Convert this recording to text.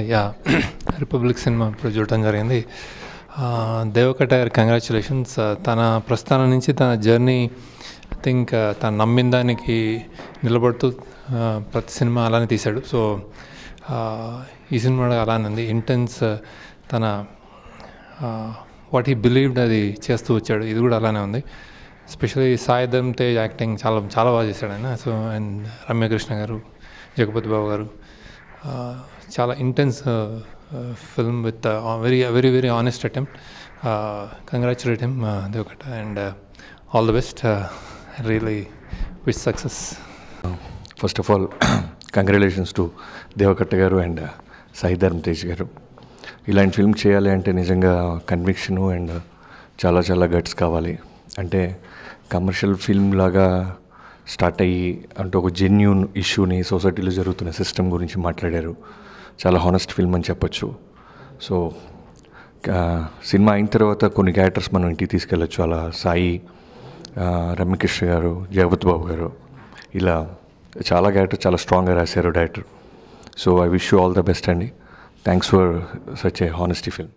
అయ్యా republic cinema ఇప్పుడు చూడటం జరిగింది దేవకట కంగ్రాచులేషన్స్ తన ప్రస్థానం నుంచి తన జర్నీ ఐ థింక్ తను నమ్మిన దానికి నిలబడుతూ ప్రతి సినిమా అలానే తీశాడు సో ఈ సినిమా అలానే ఉంది ఇంటెన్స్ తన వాట్ హీ బిలీవ్డ్ అది చేస్తూ వచ్చాడు ఇది కూడా అలానే ఉంది స్పెషల్లీ సాయిధమ్ తేజ్ యాక్టింగ్ చాలా చాలా బాగా చేశాడు ఆయన సో అండ్ రమ్యకృష్ణ గారు జగపతి బాబు గారు Uh, చాలా intense film with very very very honest attempt congratulate him అది ఒకటి and all the best really with success first of all congratulations to Devakatta గారు అండ్ సాయి ధర్మ తేజ్ గారు ఇలాంటి ఫిల్మ్ చేయాలి అంటే నిజంగా కన్విక్షను అండ్ uh, చాలా చాలా గట్స్ కావాలి అంటే కమర్షియల్ ఫిల్మ్ లాగా స్టార్ట్ అయ్యి అంటే ఒక జెన్యున్ ఇష్యూని సొసైటీలో జరుగుతున్న సిస్టమ్ గురించి మాట్లాడారు చాలా హానెస్ట్ ఫిల్మ్ అని చెప్పొచ్చు సో సినిమా అయిన తర్వాత కొన్ని క్యారెక్టర్స్ మనం ఇంటికి తీసుకెళ్ళచ్చు అలా సాయి రమ్యకృష్ణ గారు జగపతి బాబు గారు ఇలా చాలా క్యారెక్టర్ చాలా స్ట్రాంగ్గా రాశారు director so I wish you all the best అండి thanks for such a honesty film